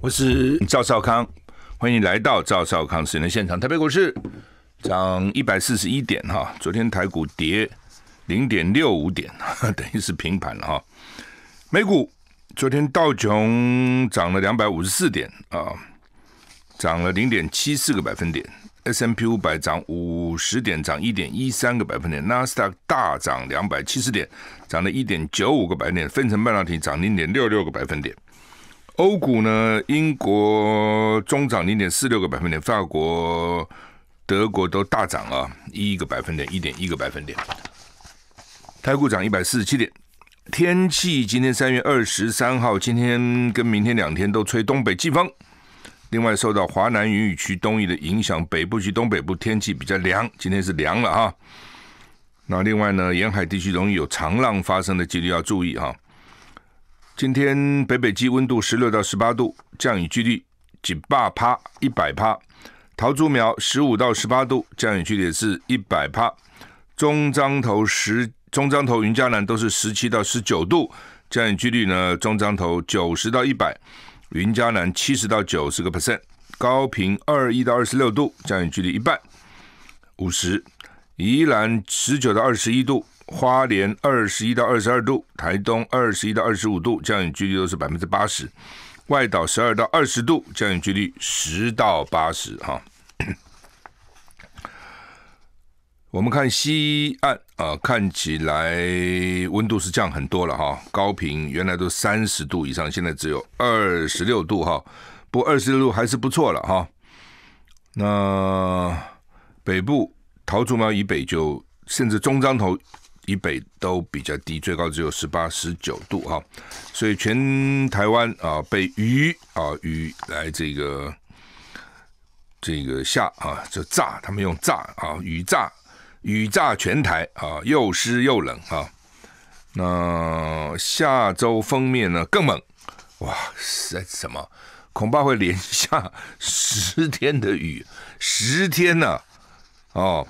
我是赵少康，欢迎来到赵少康时人的现场。台北股市涨一百四十一点哈，昨天台股跌零点六五点，等于是平盘了哈。美股昨天道琼涨了两百五十四点啊，涨了零点七四个百分点。S M P 五百涨五十点，涨一点一三个百分点。Nasdaq 大涨两百七十点，涨了一点九五个百分点。分成半导体涨零点六六个百分点。欧股呢？英国中涨零点四六个百分点，法国、德国都大涨啊，一个百分点，一点一个百分点。台股涨一百四十七点。天气今天三月二十三号，今天跟明天两天都吹东北季风。另外，受到华南云雨区东移的影响，北部及东北部天气比较凉。今天是凉了哈。那另外呢，沿海地区容易有长浪发生的几率要注意哈。今天北北基温度十六到十八度，降雨几率仅八趴一百趴。桃竹苗十五到十八度，降雨几率是一百趴。中彰头十中彰头云嘉南都是十七到十九度，降雨几率呢？中彰头九十到一百，云嘉南七十到九十个 percent。高屏二一到二十六度，降雨距离一半五十。宜兰十九到二十一度。花莲二十一到二十二度，台东二十一到二十五度，降雨几率都是百分之八十。外岛十二到二十度，降雨几率十到八十哈。我们看西岸啊，看起来温度是降很多了哈。高频原来都三十度以上，现在只有二十六度哈。不过二十六度还是不错了哈。那北部桃竹苗以北就甚至中彰头以北都比较低，最高只有十八、十九度哈，所以全台湾啊，被雨啊雨来这个这个下啊，就炸，他们用炸啊雨炸雨炸全台啊，又湿又冷啊，那下周封面呢更猛，哇，什么恐怕会连下十天的雨，十天呢哦。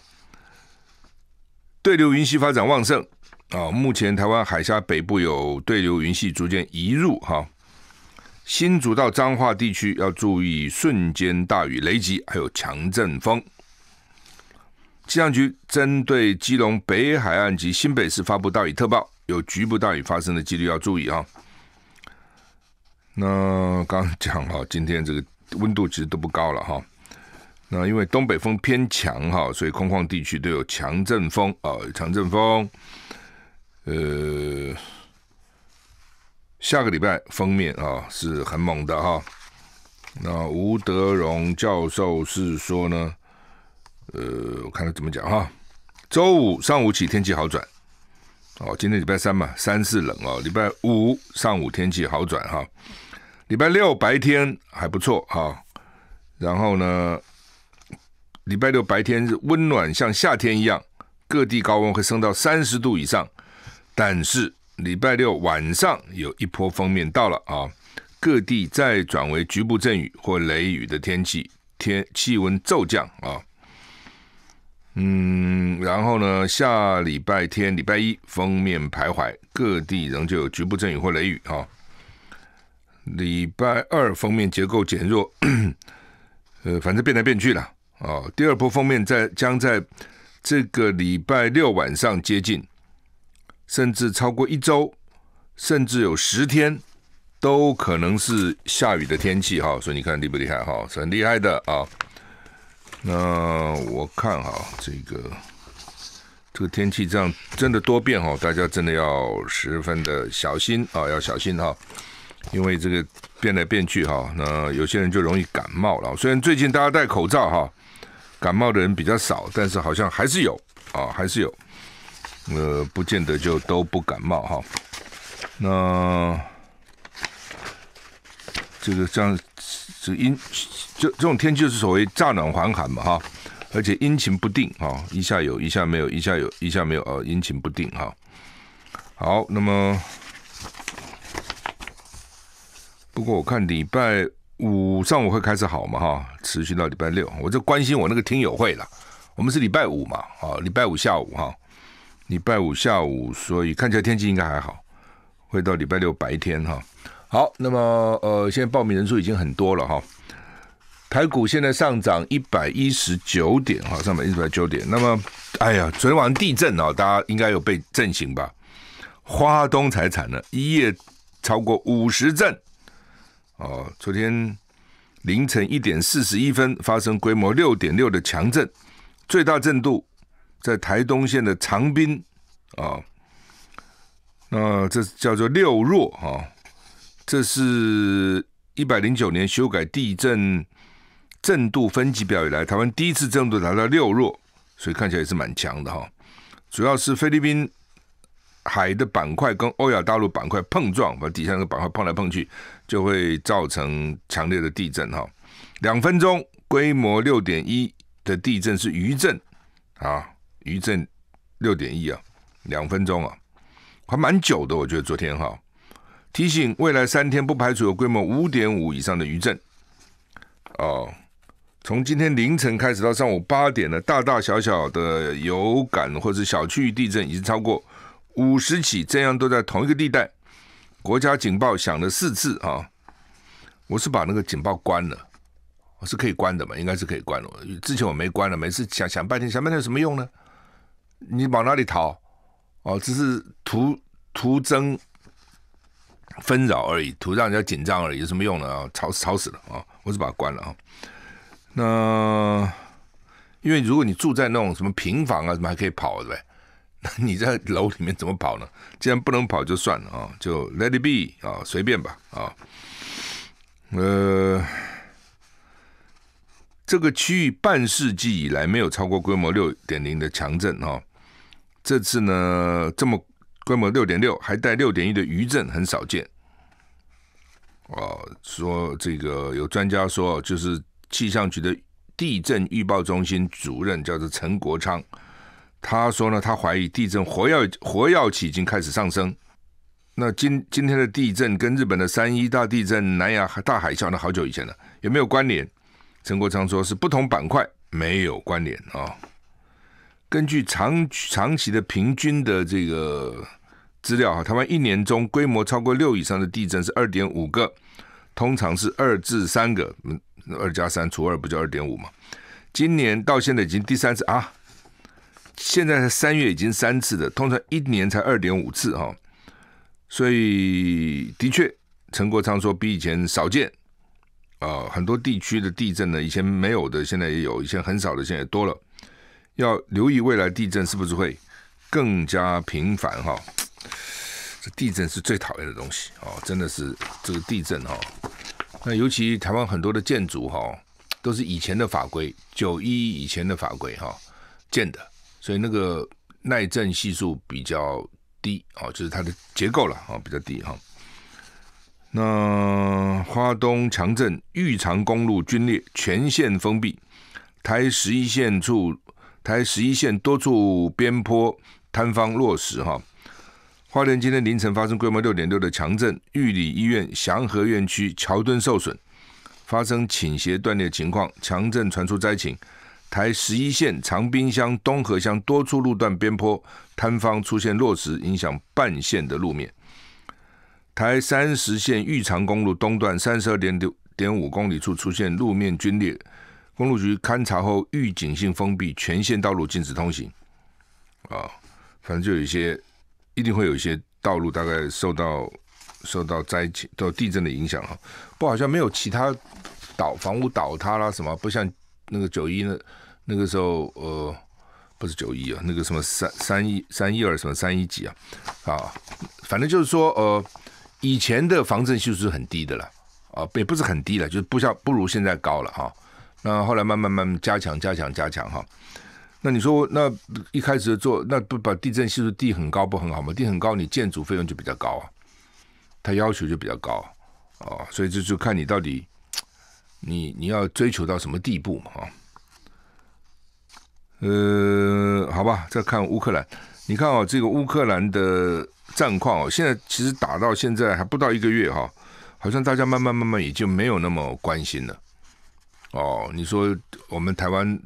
对流云系发展旺盛，啊，目前台湾海峡北部有对流云系逐渐移入，哈，新竹到彰化地区要注意瞬间大雨、雷击，还有强阵风。气象局针对基隆北海岸及新北市发布大雨特报，有局部大雨发生的几率，要注意啊。那刚讲了，今天这个温度其实都不高了，哈。那因为东北风偏强哈，所以空旷地区都有强阵风啊，强阵风。呃，下个礼拜封面啊是很猛的哈。那吴德荣教授是说呢，呃，我看他怎么讲哈。周五上午起天气好转，哦，今天礼拜三嘛，三是冷哦。礼拜五上午天气好转哈，礼拜六白天还不错哈，然后呢？礼拜六白天是温暖，像夏天一样，各地高温会升到三十度以上。但是礼拜六晚上有一波封面到了啊，各地再转为局部阵雨或雷雨的天气，天气温骤降啊。嗯，然后呢，下礼拜天、礼拜一，封面徘徊，各地仍旧有局部阵雨或雷雨啊。礼拜二，封面结构减弱，呃，反正变来变去了。哦，第二波封面在将在这个礼拜六晚上接近，甚至超过一周，甚至有十天都可能是下雨的天气哈。所以你看厉不厉害哈？很厉害的啊。那我看哈，这个这个天气这样真的多变哈，大家真的要十分的小心啊，要小心哈，因为这个变来变去哈，那有些人就容易感冒了。虽然最近大家戴口罩哈。感冒的人比较少，但是好像还是有啊，还是有，呃，不见得就都不感冒哈。那这个这样，这阴，这这种天气就是所谓乍暖还寒嘛哈，而且阴晴不定啊，一下有，一下没有，一下有，一下没有啊，阴晴不定哈。好，那么不过我看礼拜。五上午会开始好嘛哈，持续到礼拜六，我就关心我那个听友会了。我们是礼拜五嘛，啊，礼拜五下午哈，礼拜五下午，所以看起来天气应该还好，会到礼拜六白天哈。好，那么呃，现在报名人数已经很多了哈。台股现在上涨一百一十九点哈，上涨一百九点。那么，哎呀，昨天晚上地震哦，大家应该有被震醒吧？花东财产呢，一夜超过五十震。哦，昨天凌晨一点四十一分发生规模六点六的强震，最大震度在台东县的长滨啊，那这叫做六弱啊，这是一百零九年修改地震震度分级表以来，台湾第一次震度达到六弱，所以看起来也是蛮强的哈，主要是菲律宾。海的板块跟欧亚大陆板块碰撞，把底下那个板块碰来碰去，就会造成强烈的地震哈。两分钟，规模六点一的地震是余震啊，余震六点一啊，两分钟啊，还蛮久的，我觉得昨天哈。提醒未来三天不排除有规模五点五以上的余震。哦，从今天凌晨开始到上午八点呢，大大小小的有感或者小区域地震已经超过。五十起这样都在同一个地带，国家警报响了四次啊！我是把那个警报关了，我是可以关的嘛，应该是可以关了。之前我没关了，每次想想半天，想半天有什么用呢？你往哪里逃？哦，只是徒徒增纷扰而已，徒让人家紧张而已，有什么用呢？啊，吵吵死了啊！我是把它关了啊。那因为如果你住在那种什么平房啊，什么还可以跑对。那 你在楼里面怎么跑呢？既然不能跑，就算了啊，就 Let it be 啊，随便吧啊。呃，这个区域半世纪以来没有超过规模六点零的强震啊，这次呢这么规模六点六，还带六点一的余震，很少见。哦，说这个有专家说，就是气象局的地震预报中心主任叫做陈国昌。他说呢，他怀疑地震活药活药气已经开始上升。那今今天的地震跟日本的三一大地震、南亚大海啸，那好久以前了，有没有关联？陈国昌说是不同板块，没有关联啊。根据长长期的平均的这个资料，哈，台湾一年中规模超过六以上的地震是二点五个，通常是二至三个，嗯，二加三除二不就二点五吗？今年到现在已经第三次啊。现在三月已经三次了，通常一年才二点五次哈，所以的确，陈国昌说比以前少见啊。很多地区的地震呢，以前没有的，现在也有；以前很少的，现在也多了。要留意未来地震是不是会更加频繁哈？这地震是最讨厌的东西哦，真的是这个地震哈。那尤其台湾很多的建筑哈，都是以前的法规九一以前的法规哈建的。所以那个耐震系数比较低，哦，就是它的结构了，哦，比较低哈。那花东强震，玉长公路均裂，全线封闭。台十一线处，台十一线多处边坡坍方落石哈。花莲今天凌晨发生规模六点六的强震，玉里医院祥和院区桥墩受损，发生倾斜断裂情况，强震传出灾情。台十一线长滨乡东河乡多处路段边坡坍方出现落石，影响半线的路面。台三十线玉长公路东段三十二点六点五公里处出现路面龟裂，公路局勘查后预警性封闭全线道路禁止通行。啊，反正就有一些，一定会有一些道路大概受到受到灾情、到地震的影响啊。不好像没有其他倒房屋倒塌啦什么，不像那个九一呢，那个时候，呃，不是九一啊，那个什么三三一三一二什么三一几啊，啊，反正就是说，呃，以前的防震系数是很低的了，啊，也不是很低了，就是不像不如现在高了哈。那后来慢慢慢慢加强加强加强哈。那你说，那一开始做，那不把地震系数地很高不很好吗？地很高，你建筑费用就比较高，它要求就比较高，哦，所以这就看你到底，你你要追求到什么地步嘛？哈。呃，好吧，再看乌克兰，你看哦，这个乌克兰的战况哦，现在其实打到现在还不到一个月哈，好像大家慢慢慢慢也就没有那么关心了。哦，你说我们台湾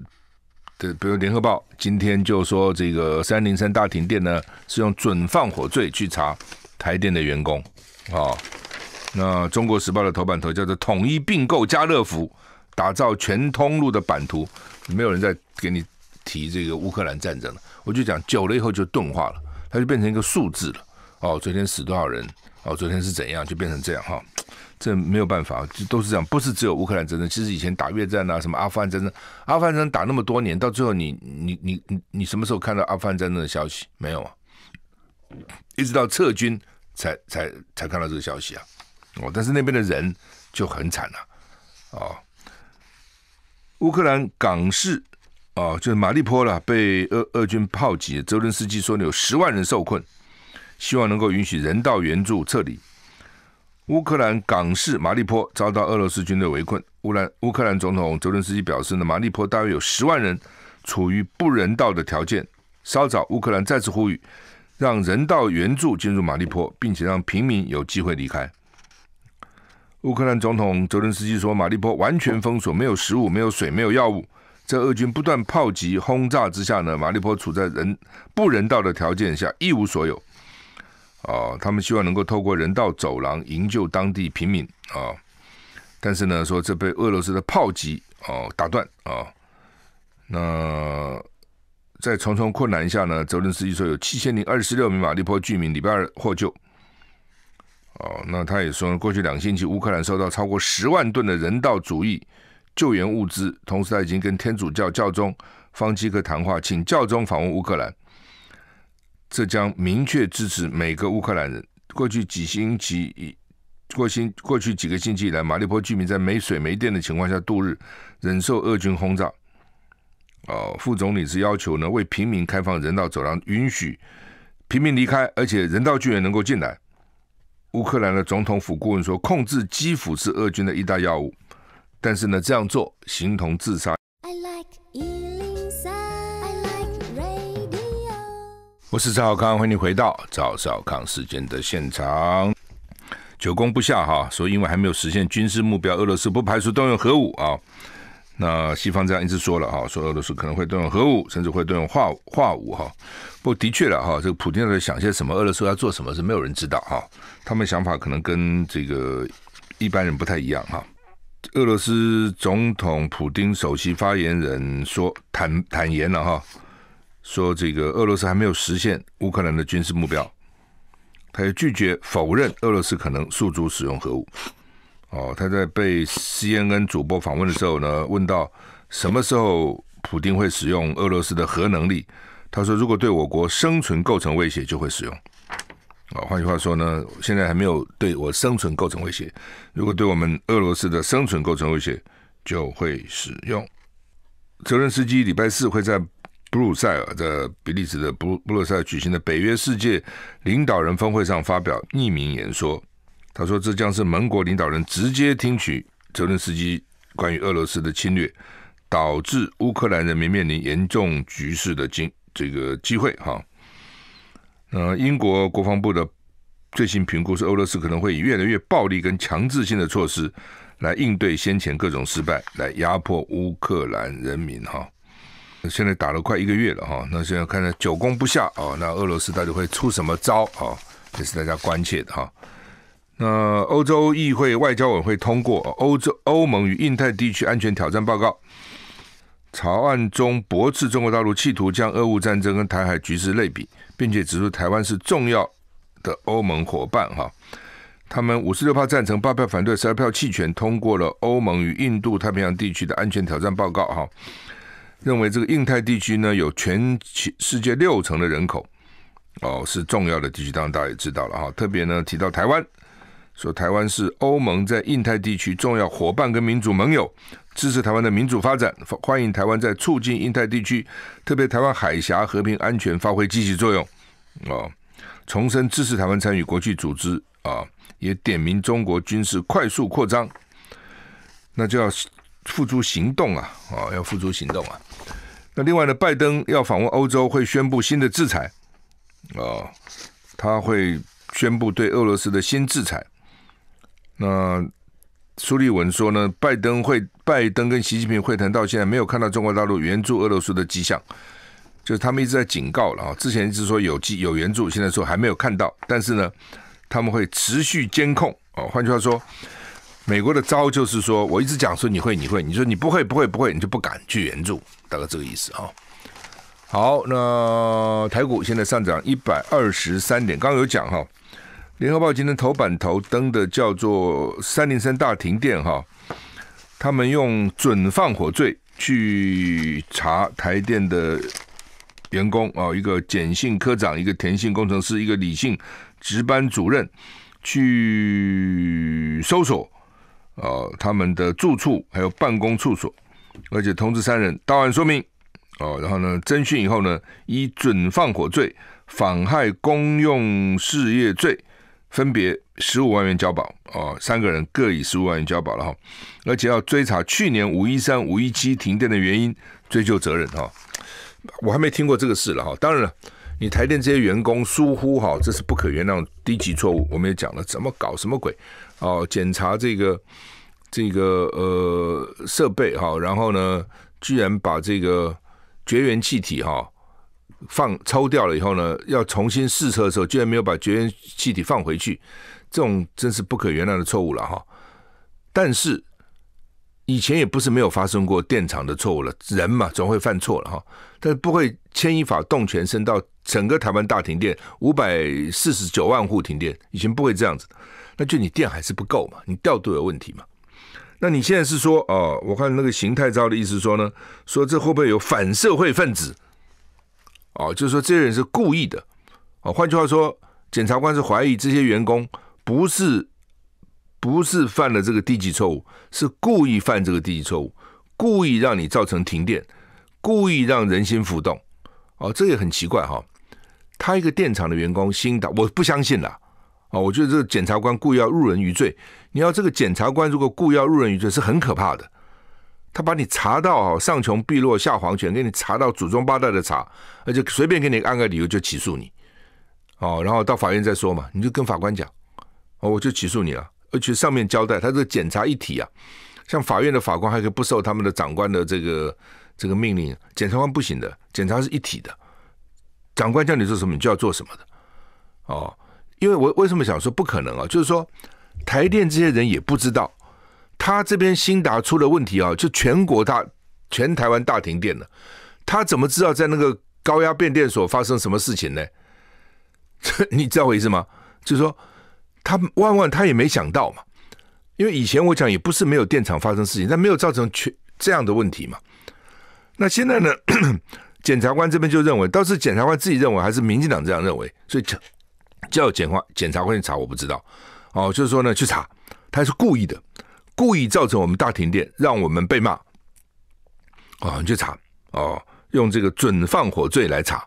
的，比如联合报今天就说这个三零三大停电呢，是用准放火罪去查台电的员工啊。那中国时报的头版头叫做“统一并购家乐福，打造全通路的版图”，没有人在给你。提这个乌克兰战争了，我就讲久了以后就钝化了，它就变成一个数字了。哦，昨天死多少人？哦，昨天是怎样？就变成这样哈。这没有办法，就都是这样。不是只有乌克兰战争，其实以前打越战啊，什么阿富汗战争，阿富汗战争打那么多年，到最后你你你你你什么时候看到阿富汗战争的消息？没有啊，一直到撤军才才才看到这个消息啊。哦，但是那边的人就很惨了啊。乌克兰港市啊，就是马利坡了，被俄俄军炮击。泽伦斯基说，有十万人受困，希望能够允许人道援助撤离。乌克兰港市马利坡遭到俄罗斯军队围困。乌兰乌克兰总统泽伦斯基表示，呢马利坡大约有十万人处于不人道的条件。稍早，乌克兰再次呼吁，让人道援助进入马利坡，并且让平民有机会离开。乌克兰总统泽伦斯基说，马利坡完全封锁，没有食物，没有水，没有药物。在俄军不断炮击轰炸之下呢，马利坡处在人不人道的条件下一无所有。啊，他们希望能够透过人道走廊营救当地平民啊，但是呢，说这被俄罗斯的炮击哦打断啊。那在重重困难下呢，泽连斯基说有七千零二十六名马利坡居民礼拜二获救。哦，那他也说过去两星期乌克兰收到超过十万吨的人道主义。救援物资，同时他已经跟天主教教宗方济克谈话，请教宗访问乌克兰，这将明确支持每个乌克兰人。过去几星期以、过星过去几个星期以来，马利波居民在没水、没电的情况下度日，忍受俄军轰炸。哦，副总理是要求呢，为平民开放人道走廊，允许平民离开，而且人道救援能够进来。乌克兰的总统府顾问说，控制基辅是俄军的一大要务。但是呢，这样做形同自杀。我是赵小康，欢迎回到赵小康时间的现场。久攻不下哈，说因为还没有实现军事目标，俄罗斯不排除动用核武啊。那西方这样一直说了哈，说俄罗斯可能会动用核武，甚至会动用化化武哈。不过的确了哈，这个普京在想些什么，俄罗斯要做什么，是没有人知道哈。他们想法可能跟这个一般人不太一样哈。俄罗斯总统普京首席发言人说坦坦言了哈，说这个俄罗斯还没有实现乌克兰的军事目标，他也拒绝否认俄罗斯可能诉诸使用核武。哦，他在被 C N N 主播访问的时候呢，问到什么时候普京会使用俄罗斯的核能力，他说如果对我国生存构成威胁，就会使用。啊，换句话说呢，现在还没有对我生存构成威胁。如果对我们俄罗斯的生存构成威胁，就会使用。泽伦斯基礼拜四会在布鲁塞尔，在比利时的布鲁布鲁塞尔举行的北约世界领导人峰会上发表匿名演说。他说，这将是盟国领导人直接听取泽伦斯基关于俄罗斯的侵略，导致乌克兰人民面临严重局势的经这个机会哈。呃，英国国防部的最新评估是，俄罗斯可能会以越来越暴力跟强制性的措施来应对先前各种失败，来压迫乌克兰人民哈。那现在打了快一个月了哈，那现在看来久攻不下啊，那俄罗斯到底会出什么招啊？也是大家关切的哈。那欧洲议会外交委员会通过《欧洲欧盟与印太地区安全挑战报告》。草案中驳斥中国大陆企图将俄乌战争跟台海局势类比，并且指出台湾是重要的欧盟伙伴。哈，他们五十六票赞成，八票反对，十二票弃权，通过了欧盟与印度太平洋地区的安全挑战报告。哈，认为这个印太地区呢有全世界六成的人口，哦，是重要的地区，当然大家也知道了哈。特别呢提到台湾，说台湾是欧盟在印太地区重要伙伴跟民主盟友。支持台湾的民主发展，欢迎台湾在促进印太地区，特别台湾海峡和平安全发挥积极作用。哦，重申支持台湾参与国际组织啊，也点名中国军事快速扩张，那就要付诸行动啊啊，要付诸行动啊。那另外呢，拜登要访问欧洲，会宣布新的制裁啊，他会宣布对俄罗斯的新制裁。那。苏立文说呢，拜登会拜登跟习近平会谈到现在，没有看到中国大陆援助俄罗斯的迹象，就是他们一直在警告了啊。之前一直说有迹有援助，现在说还没有看到，但是呢，他们会持续监控哦。换句话说，美国的招就是说，我一直讲说你会你会，你说你不会不会不会，你就不敢去援助，大概这个意思啊。好，那台股现在上涨一百二十三点，刚刚有讲哈。《联合报》今天头版头登的叫做“三零三大停电”哈，他们用准放火罪去查台电的员工啊，一个简姓科长，一个田姓工程师，一个李姓值班主任去搜索啊他们的住处，还有办公处所，而且通知三人到案说明哦，然后呢，侦讯以后呢，以准放火罪、妨害公用事业罪。分别十五万元交保啊，三个人各以十五万元交保了哈，而且要追查去年五一三、五一七停电的原因，追究责任哈。我还没听过这个事了哈。当然了，你台电这些员工疏忽哈，这是不可原谅低级错误。我们也讲了怎么搞什么鬼哦，检查这个这个呃设备哈，然后呢，居然把这个绝缘气体哈。放抽掉了以后呢，要重新试车的时候，居然没有把绝缘气体放回去，这种真是不可原谅的错误了哈。但是以前也不是没有发生过电厂的错误了，人嘛总会犯错了哈。但是不会牵一发动全身到整个台湾大停电，五百四十九万户停电，以前不会这样子。那就你电还是不够嘛，你调度有问题嘛。那你现在是说哦，我看那个邢太昭的意思说呢，说这会不会有反社会分子？哦，就是说这些人是故意的，哦，换句话说，检察官是怀疑这些员工不是不是犯了这个低级错误，是故意犯这个低级错误，故意让你造成停电，故意让人心浮动，哦，这也很奇怪哈，他一个电厂的员工心打，我不相信啦。哦，我觉得这检察官故意要入人于罪，你要这个检察官如果故意要入人于罪是很可怕的。他把你查到上穷碧落下黄泉，给你查到祖宗八代的查，而且随便给你按个理由就起诉你，哦，然后到法院再说嘛。你就跟法官讲，哦，我就起诉你了。而且上面交代，他这个检查一体啊，像法院的法官还可以不受他们的长官的这个这个命令，检察官不行的，检察是一体的，长官叫你做什么你就要做什么的。哦，因为我为什么想说不可能啊？就是说台电这些人也不知道。他这边新达出了问题啊，就全国大、全台湾大停电了。他怎么知道在那个高压变电所发生什么事情呢？这 你知道我意思吗？就是说他万万他也没想到嘛，因为以前我讲也不是没有电厂发生事情，但没有造成全这样的问题嘛。那现在呢，检察官这边就认为，倒是检察官自己认为，还是民进党这样认为，所以叫检察检察官去查，我不知道。哦，就是说呢，去查他是故意的。故意造成我们大停电，让我们被骂啊！你去查哦，用这个准放火罪来查。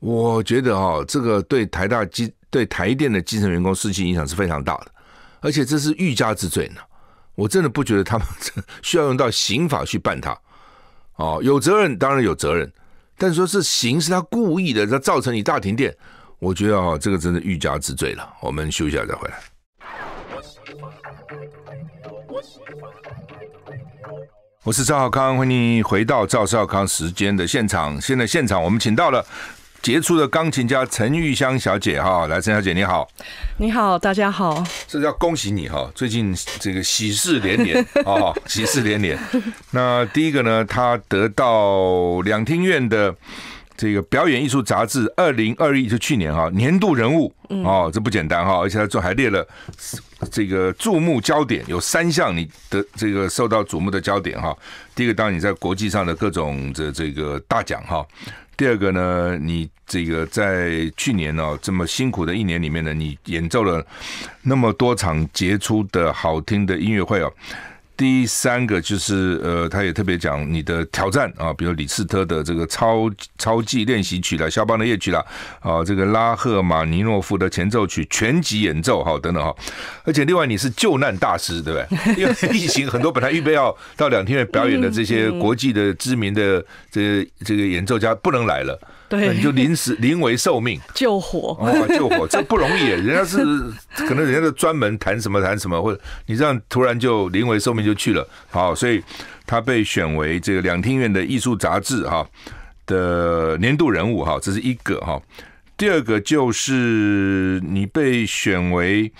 我觉得啊，这个对台大基、对台电的基层员工士气影响是非常大的，而且这是欲加之罪呢。我真的不觉得他们需要用到刑法去办他哦。有责任当然有责任，但说是刑是他故意的，他造成你大停电。我觉得啊，这个真的欲加之罪了。我们休息一下再回来。我是赵浩康，欢迎你回到赵少康时间的现场。现在现场我们请到了杰出的钢琴家陈玉香小姐，哈，来，陈小姐你好，你好，大家好，是要恭喜你哈，最近这个喜事连连啊，喜事连连。那第一个呢，她得到两厅院的。这个表演艺术杂志二零二一就去年哈年度人物哦，这不简单哈，而且他这还列了这个注目焦点有三项，你的这个受到瞩目的焦点哈。第一个，当你在国际上的各种的这个大奖哈；第二个呢，你这个在去年呢这么辛苦的一年里面呢，你演奏了那么多场杰出的好听的音乐会哦。第三个就是，呃，他也特别讲你的挑战啊，比如李斯特的这个超超技练习曲啦，肖邦的夜曲啦，啊，这个拉赫玛尼诺夫的前奏曲全集演奏，好，等等哈。而且另外，你是救难大师，对不对？因为疫情，很多本来预备要到两天院表演的这些国际的知名的这个这个演奏家不能来了。对，你就临时 临危受命救火，哦，救火这不容易，人家是可能人家的专门谈什么谈什么，或者你这样突然就临危受命就去了，好，所以他被选为这个两厅院的艺术杂志哈的年度人物哈，这是一个哈，第二个就是你被选为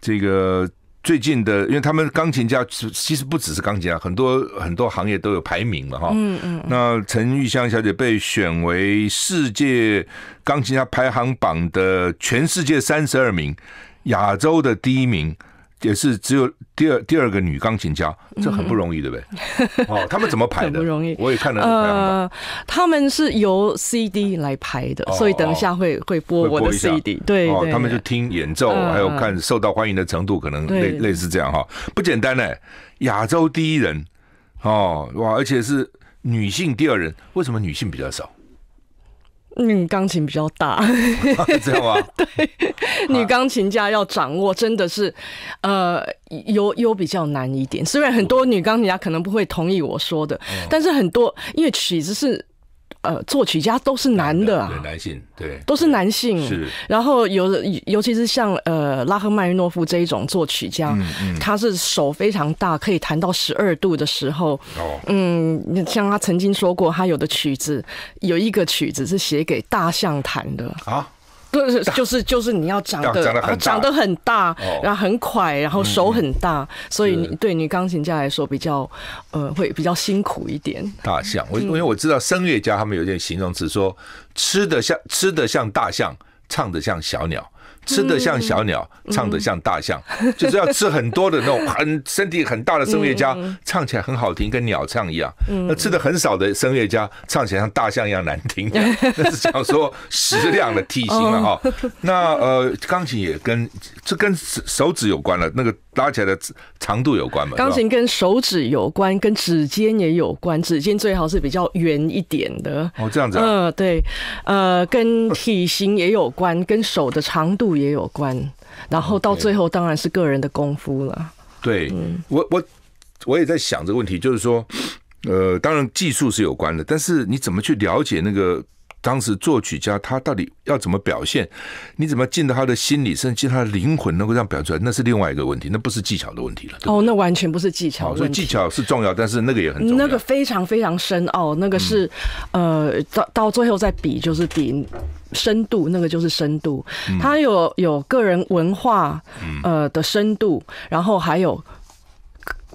这个。最近的，因为他们钢琴家其实不只是钢琴家，很多很多行业都有排名了哈。嗯嗯，那陈玉香小姐被选为世界钢琴家排行榜的全世界三十二名，亚洲的第一名。也是只有第二第二个女钢琴家，这很不容易，对不对？哦，他们怎么排的？不容易，我也看了。呃，他们是由 CD 来排的，所以等一下会会播我的 CD。对他们就听演奏，还有看受到欢迎的程度，可能类类似这样哈，不简单呢，亚洲第一人，哦哇，而且是女性第二人，为什么女性比较少？女钢琴比较大，哈 哈吗？对，女钢琴家要掌握真的是，呃，有有比较难一点。虽然很多女钢琴家可能不会同意我说的，但是很多因为曲子是。呃，作曲家都是男的，男性对，都是男性。是，然后有，尤其是像呃拉赫曼尼诺夫这一种作曲家，他是手非常大，可以弹到十二度的时候。哦，嗯，像他曾经说过，他有的曲子有一个曲子是写给大象弹的啊。对，就是就是你要长得长得很大，然后很快，然后手很大，所以你对女钢琴家来说比较呃会比较辛苦一点。大象，我因为我知道声乐家他们有点形容词说，吃的像吃的像大象，唱的像小鸟。吃的像小鸟，唱的像大象，就是要吃很多的那种很身体很大的声乐家，唱起来很好听，跟鸟唱一样。那吃的很少的声乐家，唱起来像大象一样难听。那是讲说适量的体型了哦、那呃，钢琴也跟这跟手指有关了，那个。拉起来的长度有关吗？钢琴跟手指有关，跟指尖也有关，指尖最好是比较圆一点的。哦，这样子。嗯，对，呃，跟体型也有关，跟手的长度也有关，然后到最后当然是个人的功夫了。对，我我我也在想这个问题，就是说，呃，当然技术是有关的，但是你怎么去了解那个？当时作曲家他到底要怎么表现？你怎么进到他的心里，甚至进他的灵魂，能够这样表现出来？那是另外一个问题，那不是技巧的问题了。哦，那完全不是技巧。所以技巧是重要，但是那个也很重要。那个非常非常深奥，那个是呃，到到最后再比就是比深度，那个就是深度。他有有个人文化呃的深度，然后还有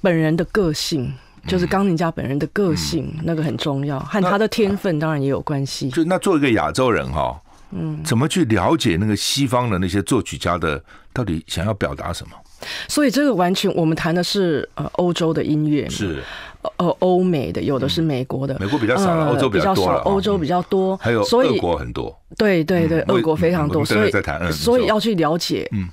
本人的个性。就是钢琴家本人的个性，那个很重要，和他的天分当然也有关系。就那作为一个亚洲人哈，嗯，怎么去了解那个西方的那些作曲家的到底想要表达什么？所以这个完全我们谈的是呃欧洲的音乐，是呃欧美的，有的是美国的，美国比较少，欧洲比较少，欧洲比较多，还有俄国很多。对对对，俄国非常多，所以在谈，所以要去了解。嗯。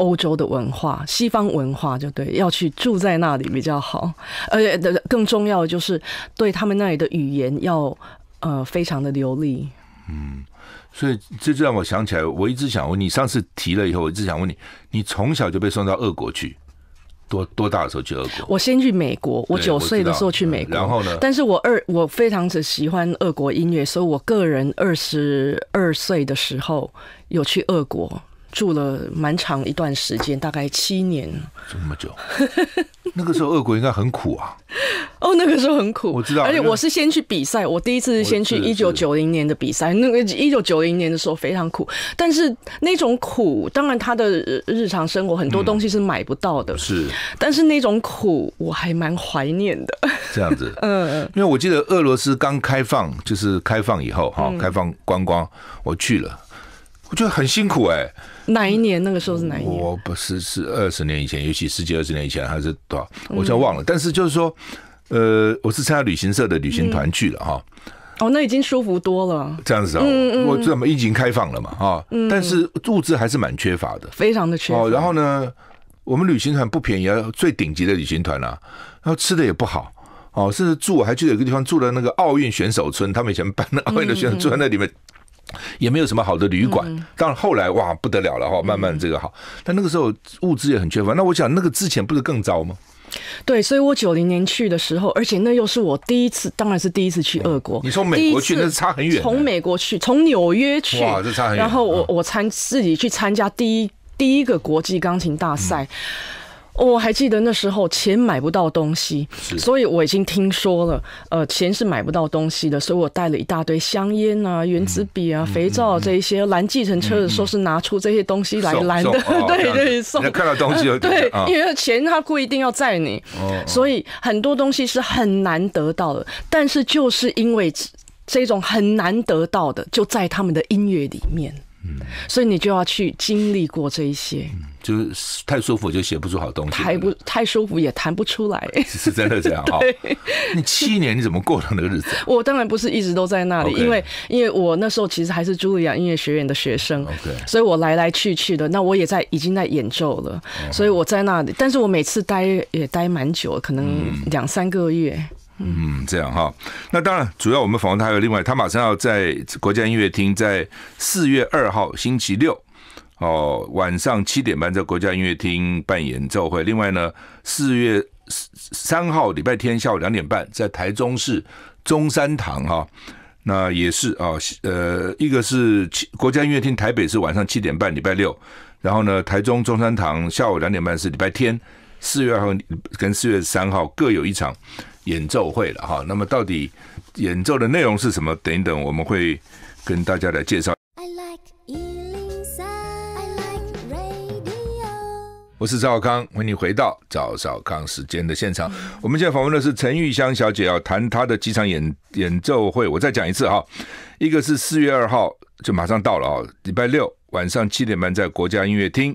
欧洲的文化，西方文化就对，要去住在那里比较好，而且更重要的就是对他们那里的语言要呃非常的流利。嗯，所以这就让我想起来，我一直想问你，上次提了以后，我一直想问你，你从小就被送到俄国去，多多大的时候去俄国？我先去美国，我九岁的时候去美国。然后呢？但是我二，我非常的喜欢俄国音乐，所以我个人二十二岁的时候有去俄国。住了蛮长一段时间，大概七年。这么久，那个时候俄国应该很苦啊。哦，那个时候很苦，我知道。而且我是先去比赛，我第一次先去一九九零年的比赛。那个一九九零年的时候非常苦，但是那种苦，当然他的日常生活很多东西是买不到的。是，但是那种苦我还蛮怀念的。这样子，嗯，因为我记得俄罗斯刚开放，就是开放以后哈，开放观光，我去了，我觉得很辛苦哎。哪一年？那个时候是哪一年？我不是是二十年以前，尤其十几二十年以前还是多少，我真忘了。但是就是说，呃，我是参加旅行社的旅行团去了哈。哦，那已经舒服多了。这样子啊，我怎么已经开放了嘛啊？但是物资还是蛮缺乏的，非常的缺乏。哦，然后呢，我们旅行团不便宜，啊，最顶级的旅行团啊，然后吃的也不好哦，甚至住，我还记得有个地方住了那个奥运选手村，他们以前办了奥运的选手住在那里面。也没有什么好的旅馆，当然后来哇不得了了哈，慢慢这个好。但那个时候物资也很缺乏，那我想那个之前不是更糟吗？对，所以我九零年去的时候，而且那又是我第一次，当然是第一次去俄国。你说美国去那是差很远，从美国去，从纽约去，哇，这差很远。然后我我参自己去参加第一第一个国际钢琴大赛。我还记得那时候钱买不到东西，所以我已经听说了，呃，钱是买不到东西的，所以我带了一大堆香烟啊、圆珠笔啊、肥皂这些拦计程车的时候是拿出这些东西来拦的，对对，送。看到东西有点 对，因为钱他不一定要载你，所以很多东西是很难得到的。但是就是因为这种很难得到的，就在他们的音乐里面。所以你就要去经历过这一些，就是太舒服就写不出好东西，太不太舒服也弹不出来，是真的这样啊。你 七年你怎么过的那个日子？我当然不是一直都在那里，因为因为我那时候其实还是茱莉亚音乐学院的学生，所以我来来去去的。那我也在已经在演奏了，所以我在那里，但是我每次待也待蛮久，可能两三个月。嗯，这样哈，那当然，主要我们访问他还有另外，他马上要在国家音乐厅，在四月二号星期六，哦，晚上七点半在国家音乐厅办演奏会。另外呢，四月三号礼拜天下午两点半在台中市中山堂哈，那也是啊，呃，一个是七国家音乐厅台北是晚上七点半礼拜六，然后呢，台中中山堂下午两点半是礼拜天，四月二号跟四月三号各有一场。演奏会了哈，那么到底演奏的内容是什么？等一等，我们会跟大家来介绍。我是赵少康，欢迎你回到赵少康时间的现场。我们现在访问的是陈玉香小姐，要谈她的几场演演奏会。我再讲一次哈，一个是四月二号就马上到了啊，礼拜六晚上七点半在国家音乐厅；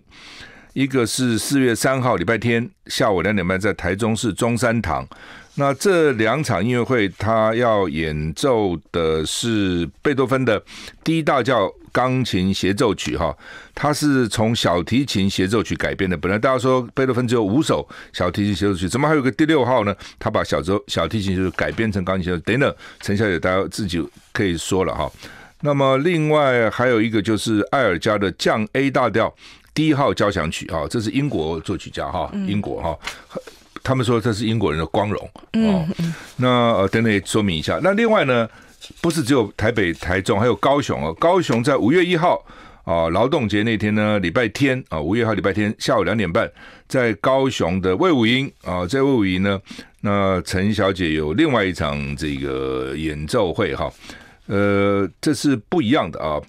一个是四月三号礼拜天下午两点半在台中市中山堂。那这两场音乐会，他要演奏的是贝多芬的第一大调钢琴协奏曲，哈，它是从小提琴协奏曲改编的。本来大家说贝多芬只有五首小提琴协奏曲，怎么还有个第六号呢？他把小奏小提琴就是改编成钢琴协奏。等等，陈小姐，大家自己可以说了哈。那么另外还有一个就是艾尔加的降 A 大调第一号交响曲，啊，这是英国作曲家哈，英国哈。他们说这是英国人的光荣。哦。那等等说明一下。那另外呢，不是只有台北、台中，还有高雄啊。高雄在五月一号啊，劳动节那天呢，礼拜天啊，五月一号礼拜天下午两点半，在高雄的魏武营啊，在魏武营呢，那陈小姐有另外一场这个演奏会哈。呃，这是不一样的啊，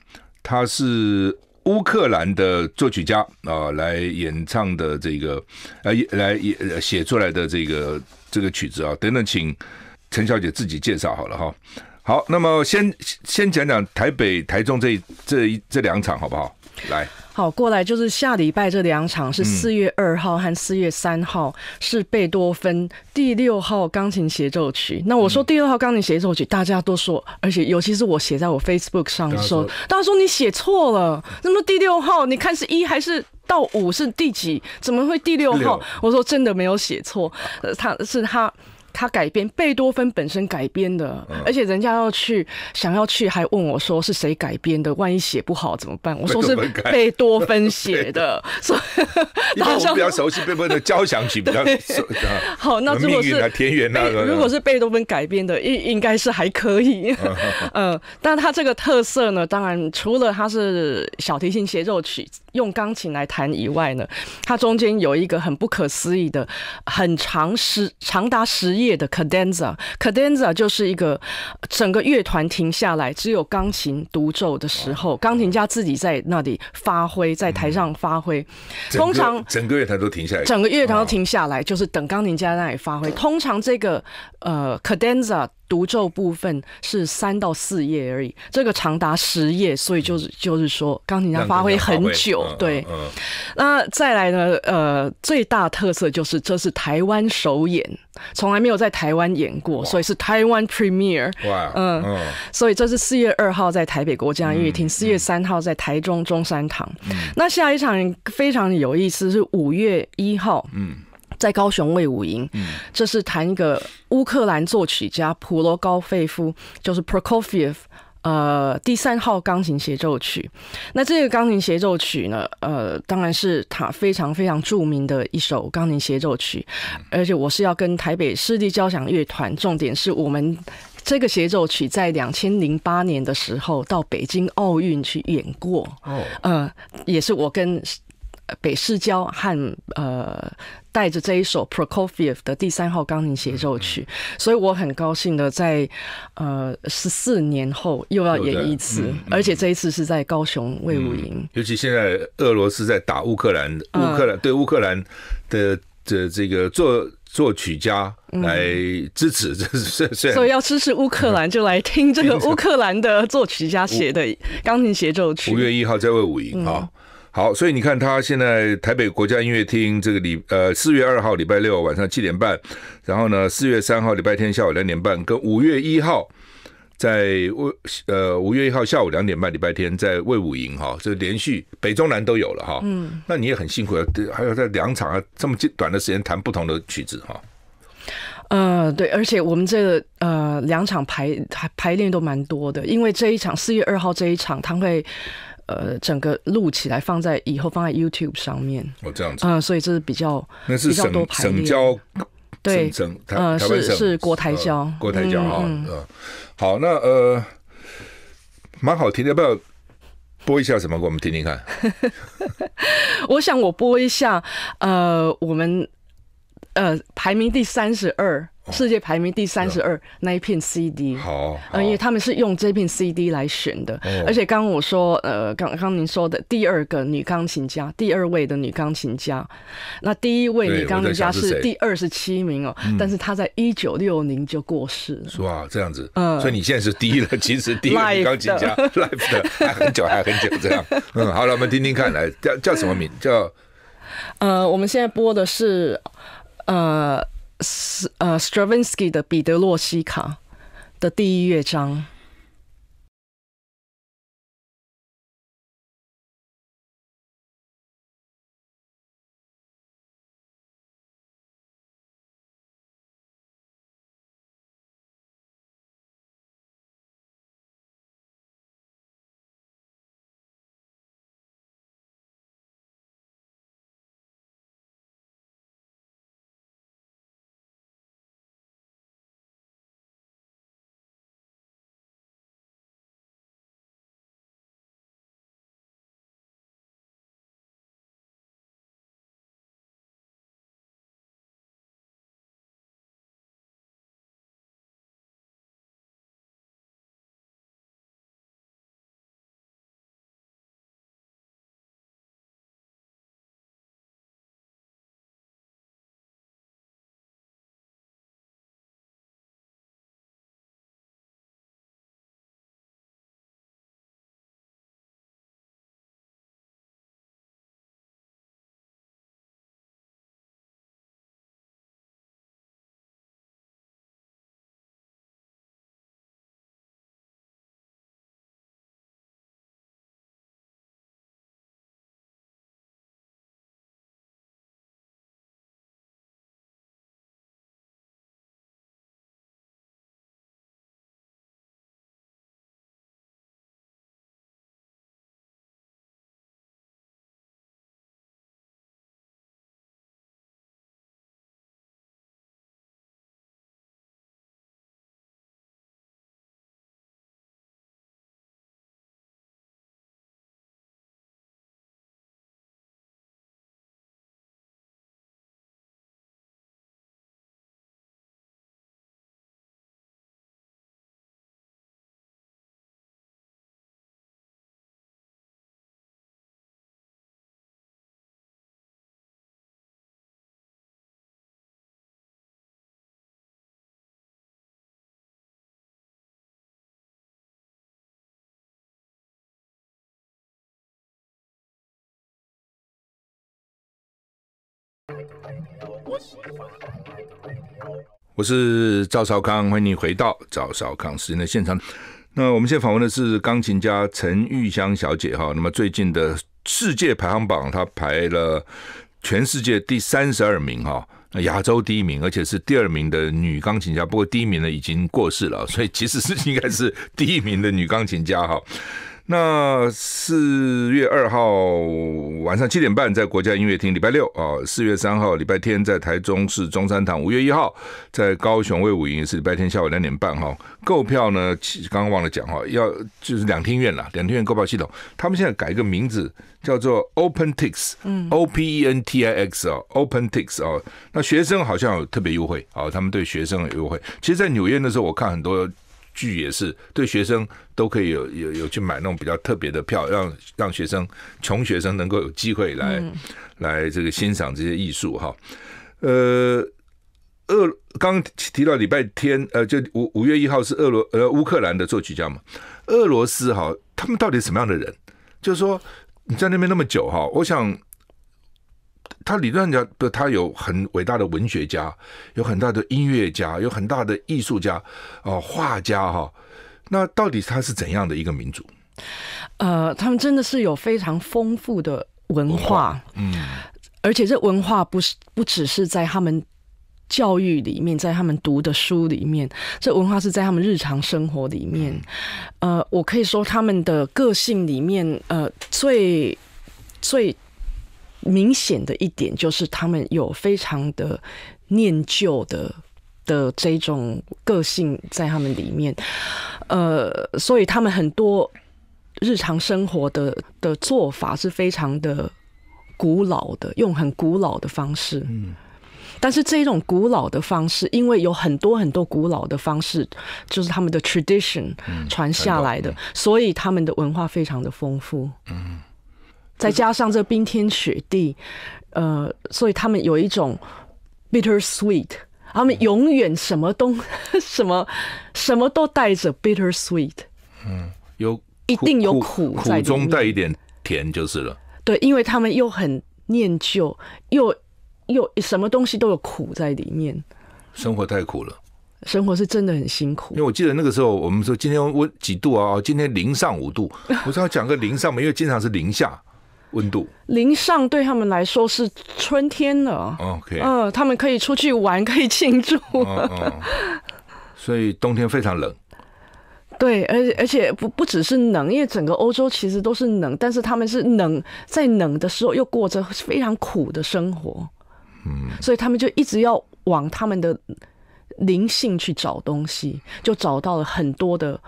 它是。乌克兰的作曲家啊，来演唱的这个，来来写出来的这个这个曲子啊，等等，请陈小姐自己介绍好了哈。好，那么先先讲讲台北、台中这这一这两场好不好？来，好，过来就是下礼拜这两场是四月二号和四月三号，是贝多芬第六号钢琴协奏曲。那我说第六号钢琴协奏曲，大家都说，而且尤其是我写在我 Facebook 上的时候，大家说你写错了，那么第六号？你看是一还是到五是第几？怎么会第六号？我说真的没有写错，他是他。他改编贝多芬本身改编的，而且人家要去想要去，还问我说是谁改编的？万一写不好怎么办？我说是贝多芬写的，所以好 我比较熟悉贝多芬的交响曲比较熟。好，那如果是田园如果是贝多芬改编的，应应该是还可以。嗯，但他这个特色呢，当然除了他是小提琴协奏曲。用钢琴来弹以外呢，它中间有一个很不可思议的很长十长达十页的 cadenza，cadenza 就是一个整个乐团停下来，只有钢琴独奏的时候，钢琴家自己在那里发挥，在台上发挥。通常整个乐团都停下来，整个乐团都停下来，就是等钢琴家那里发挥。通常这个呃 cadenza。独奏部分是三到四页而已，这个长达十页，所以就是就是说，钢琴家发挥很久。对，那再来呢？呃，最大特色就是这是台湾首演，从来没有在台湾演过，所以是台湾 premiere。哇，嗯，所以这是四月二号在台北国家音乐厅，四月三号在台中中山堂。那下一场非常有意思是五月一号。嗯。在高雄卫武营，这是弹一个乌克兰作曲家普罗高菲夫，就是 Prokofiev，呃，第三号钢琴协奏曲。那这个钢琴协奏曲呢，呃，当然是他非常非常著名的一首钢琴协奏曲。而且我是要跟台北市立交响乐团，重点是我们这个协奏曲在两千零八年的时候到北京奥运去演过。呃，也是我跟。北市郊和呃，带着这一首 Prokofiev 的第三号钢琴协奏曲，所以我很高兴的在呃十四年后又要演一次，而且这一次是在高雄卫武营。尤其现在俄罗斯在打乌克兰，乌克兰对乌克兰的的这个作作曲家来支持，这 是虽所以要支持乌克兰就来听这个 乌克兰的作曲家写的钢琴协奏曲。五月一号在卫武营啊。好，所以你看，他现在台北国家音乐厅这个礼呃四月二号礼拜六晚上七点半，然后呢四月三号礼拜天下午两点半，跟五月一号在魏呃五月一号下午两点半礼拜天在魏武营哈，这连续北中南都有了哈。嗯，那你也很辛苦啊，还要在两场啊这么短的时间弹不同的曲子哈。呃，对，而且我们这呃两场排排排练都蛮多的，因为这一场四月二号这一场他会。呃，整个录起来放在以后放在 YouTube 上面。哦，这样子。嗯，所以这是比较，那是整省交对，省台湾省是国台交，国台交啊。嗯，好，那呃，蛮好听的，要不要播一下什么给我们听听看？我想我播一下，呃，我们呃排名第三十二。世界排名第三十二那一片 CD，好，因为他们是用这片 CD 来选的。而且刚刚我说，呃，刚刚您说的第二个女钢琴家，第二位的女钢琴家，那第一位女钢琴家是第二十七名哦，但是她在一九六零就过世。是吧？这样子，所以你现在是第一了。其实第一位女钢琴家，Life 的还 很久，还很久。这样，嗯，好了，我们听听看，来叫叫什么名？叫呃，我们现在播的是呃。斯呃，Stravinsky 的《彼得洛西卡》的第一乐章。我是赵少康，欢迎你回到赵少康时间的现场。那我们现在访问的是钢琴家陈玉香小姐哈。那么最近的世界排行榜，她排了全世界第三十二名哈，亚洲第一名，而且是第二名的女钢琴家。不过第一名呢已经过世了，所以其实是应该是第一名的女钢琴家哈。那四月二号晚上七点半，在国家音乐厅，礼拜六啊；四月三号礼拜天，在台中市中山堂；五月一号在高雄卫武营是礼拜天下午两点半。哈，购票呢，刚刚忘了讲哈，要就是两厅院啦，两厅院购票系统，他们现在改一个名字叫做 OpenTix，嗯，O P E N T I X 哦 o p e n t i x 哦，那学生好像有特别优惠哦，他们对学生有优惠。其实，在纽约的时候，我看很多。剧也是对学生都可以有有有去买那种比较特别的票，让让学生穷学生能够有机会来来这个欣赏这些艺术哈。呃，俄刚提到礼拜天，呃，就五五月一号是俄罗呃乌克兰的作曲家嘛？俄罗斯哈，他们到底什么样的人？就是说你在那边那么久哈，我想。他理论家的他有很伟大的文学家，有很大的音乐家，有很大的艺术家，哦，画家哈。那到底他是怎样的一个民族？呃，他们真的是有非常丰富的文化，嗯，而且这文化不是不只是在他们教育里面，在他们读的书里面，这文化是在他们日常生活里面。呃，我可以说他们的个性里面，呃，最最。明显的一点就是，他们有非常的念旧的的这种个性在他们里面，呃，所以他们很多日常生活的的做法是非常的古老的，用很古老的方式。嗯。但是这种古老的方式，因为有很多很多古老的方式，就是他们的 tradition 传下来的，所以他们的文化非常的丰富。嗯。再加上这冰天雪地，呃，所以他们有一种 bittersweet，他们永远什么东 什么什么都带着 bittersweet，嗯，有一定有苦苦中带一点甜就是了。对，因为他们又很念旧，又又什么东西都有苦在里面。生活太苦了，生活是真的很辛苦。因为我记得那个时候，我们说今天温几度啊？今天零上五度，我要讲个零上嘛，因为经常是零下。温度零上对他们来说是春天了。OK，嗯，他们可以出去玩，可以庆祝。所以冬天非常冷。对，而且而且不不只是冷，因为整个欧洲其实都是冷，但是他们是冷，在冷的时候又过着非常苦的生活。嗯，所以他们就一直要往他们的灵性去找东西，就找到了很多的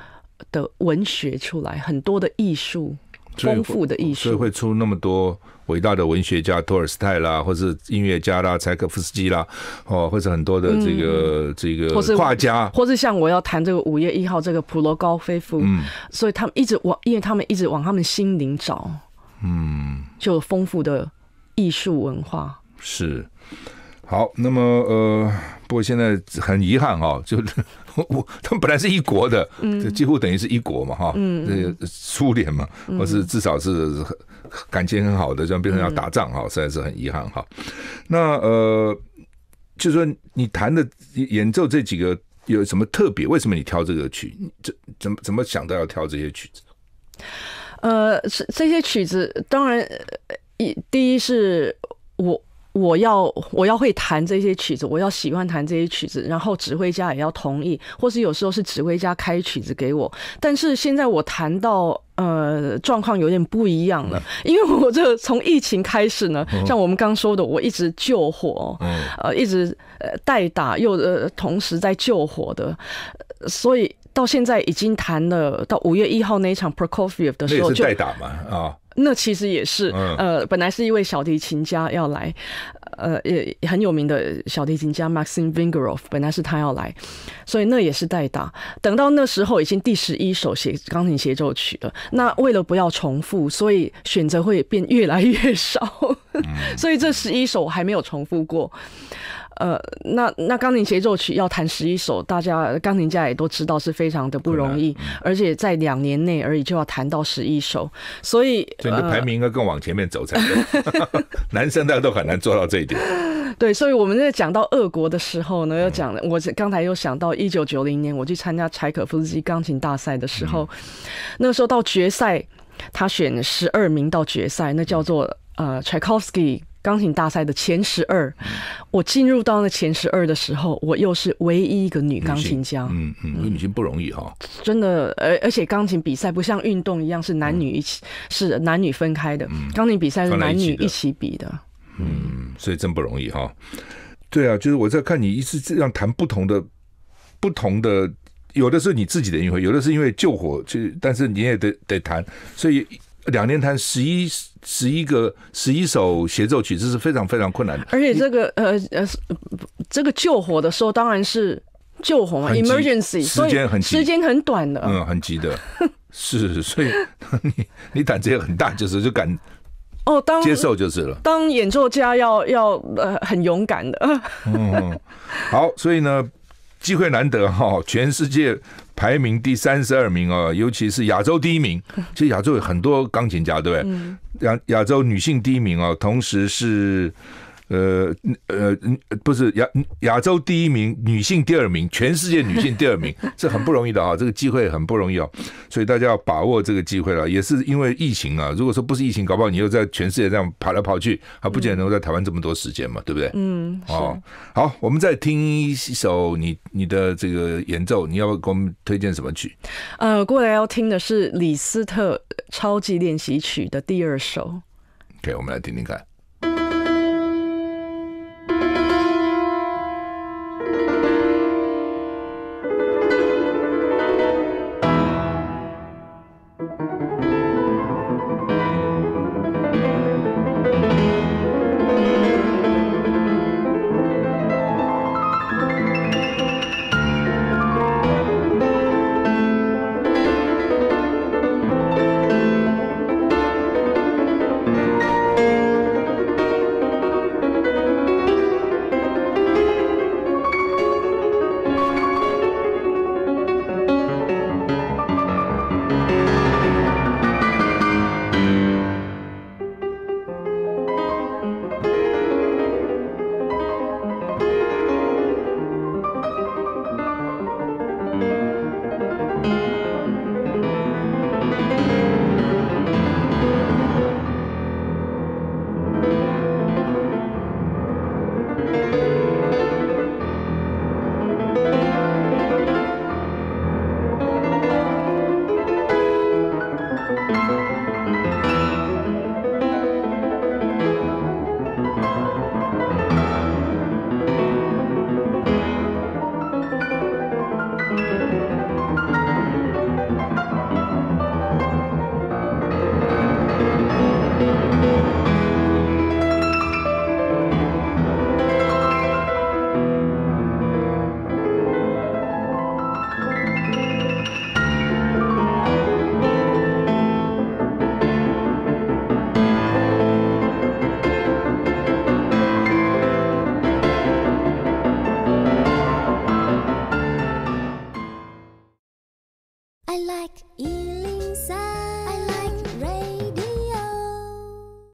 的文学出来，很多的艺术。丰富的艺术，所以会出那么多伟大的文学家，托尔斯泰啦，或是音乐家啦，柴可夫斯基啦，哦，或者很多的这个这个画家，或是像我要谈这个五月一号这个普罗高菲夫，所以他们一直往，因为他们一直往他们心灵找，嗯，就丰富的艺术文化是。好，那么呃，不过现在很遗憾哈，就我他们本来是一国的，这几乎等于是一国嘛哈，个苏联嘛，或是至少是感情很好的，这样变成要打仗哈，实在是很遗憾哈。那呃，就说你弹的演奏这几个有什么特别？为什么你挑这个曲？这怎么怎么想到要挑这些曲子？呃，这这些曲子当然一第一是我。我要我要会弹这些曲子，我要喜欢弹这些曲子，然后指挥家也要同意，或是有时候是指挥家开曲子给我。但是现在我谈到呃，状况有点不一样了，因为我这从疫情开始呢，像我们刚说的，我一直救火，呃，一直呃代打又呃同时在救火的，所以。到现在已经谈了到五月一号那一场 Prokofiev 的时候，就代打嘛啊，那其实也是呃，本来是一位小提琴家要来，呃，也很有名的小提琴家 Maxim v i n g e r o v 本来是他要来，所以那也是代打。等到那时候已经第十一首写钢琴协奏曲了，那为了不要重复，所以选择会变越来越少，所以这十一首还没有重复过。呃，那那钢琴协奏曲要弹十一首，大家钢琴家也都知道是非常的不容易，而且在两年内而已就要弹到十一首，所以所以你的排名应该更往前面走才对。男生大家都很难做到这一点。对，所以我们在讲到俄国的时候呢，又讲，我刚才又想到一九九零年我去参加柴可夫斯基钢琴大赛的时候，那候到决赛，他选十二名到决赛，那叫做呃柴可夫斯基。钢琴大赛的前十二，我进入到那前十二的时候，我又是唯一一个女钢琴家。嗯嗯，女性不容易哈。真的，而而且钢琴比赛不像运动一样是男女一起，是男女分开的。钢琴比赛是男女一起比的。嗯，所以真不容易哈。对啊，就是我在看你一直这样弹不同的、不同的，有的是你自己的音乐会，有的是因为救火，就但是你也得得弹，所以。两年弹十一十一个十一首协奏曲，这是非常非常困难的。而且这个呃呃，这个救火的时候当然是救火，emergency 时间很时间很短的，嗯，很急的，是所以你你胆子也很大，就是就敢哦，接受就是了。当演奏家要要呃很勇敢的。嗯，好，所以呢，机会难得哈，全世界。排名第三十二名哦，尤其是亚洲第一名。其实亚洲有很多钢琴家，对不对？亚亚洲女性第一名哦，同时是。呃呃不是亚亚洲第一名，女性第二名，全世界女性第二名，这很不容易的啊，这个机会很不容易哦，所以大家要把握这个机会了。也是因为疫情啊，如果说不是疫情，搞不好你又在全世界这样跑来跑去，还不见得能够在台湾这么多时间嘛，对不对？嗯，好。好，我们再听一首你你的这个演奏，你要给我们推荐什么曲？呃，过来要听的是李斯特超级练习曲的第二首。OK，我们来听听看。